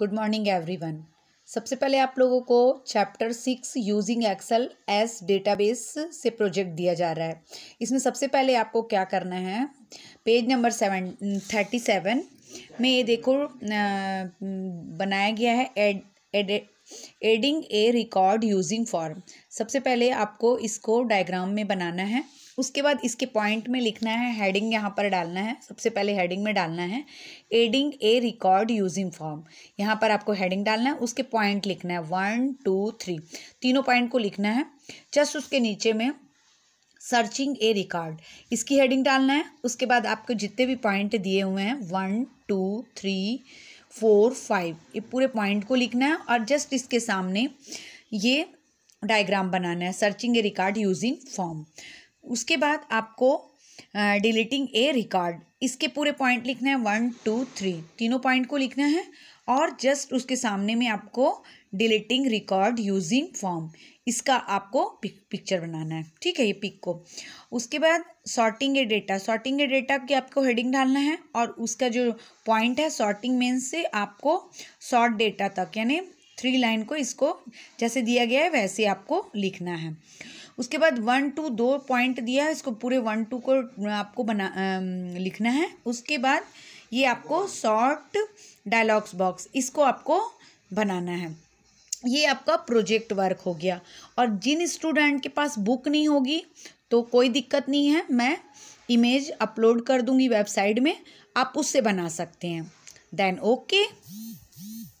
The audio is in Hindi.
गुड मॉर्निंग एवरीवन सबसे पहले आप लोगों को chapter six using Excel data database से प्रोजेक्ट दिया जा रहा है इसमें सबसे पहले आपको क्या करना है page number seven thirty seven में ये देखो बनाया गया है add adding a record using form सबसे पहले आपको इसको डायग्राम में बनाना है उसके बाद इसके पॉइंट में लिखना है हेडिंग यहाँ पर डालना है सबसे पहले हेडिंग में डालना है adding a record using form यहाँ पर आपको हेडिंग डालना है उसके पॉइंट लिखना है वन टू थ्री तीनों पॉइंट को लिखना है जस्ट उसके नीचे में सर्चिंग ए रिकॉर्ड इसकी हेडिंग डालना है उसके बाद आपको जितने भी पॉइंट दिए हुए हैं one two three four five ये पूरे पॉइंट को लिखना है और जस्ट इसके सामने ये डायग्राम बनाना है searching a record using form उसके बाद आपको डिलीटिंग ए रिकॉर्ड इसके पूरे पॉइंट लिखना है वन टू थ्री तीनों पॉइंट को लिखना है और जस्ट उसके सामने में आपको डिलीटिंग रिकॉर्ड यूजिंग फॉर्म इसका आपको पिक, पिक्चर बनाना है ठीक है ये पिक को उसके बाद sorting a data sorting a data की आपको हेडिंग डालना है और उसका जो पॉइंट है सॉर्टिंग मेन से आपको सॉर्ट डेटा तक यानी थ्री लाइन को इसको जैसे दिया गया है वैसे आपको लिखना है उसके बाद वन टू दो पॉइंट दिया है इसको पूरे वन टू को आपको बना आ, लिखना है उसके बाद ये आपको शॉर्ट डायलॉग्स बॉक्स इसको आपको बनाना है ये आपका प्रोजेक्ट वर्क हो गया और जिन स्टूडेंट के पास बुक नहीं होगी तो कोई दिक्कत नहीं है मैं इमेज अपलोड कर दूंगी वेबसाइट में आप उससे बना सकते हैं देन ओके okay.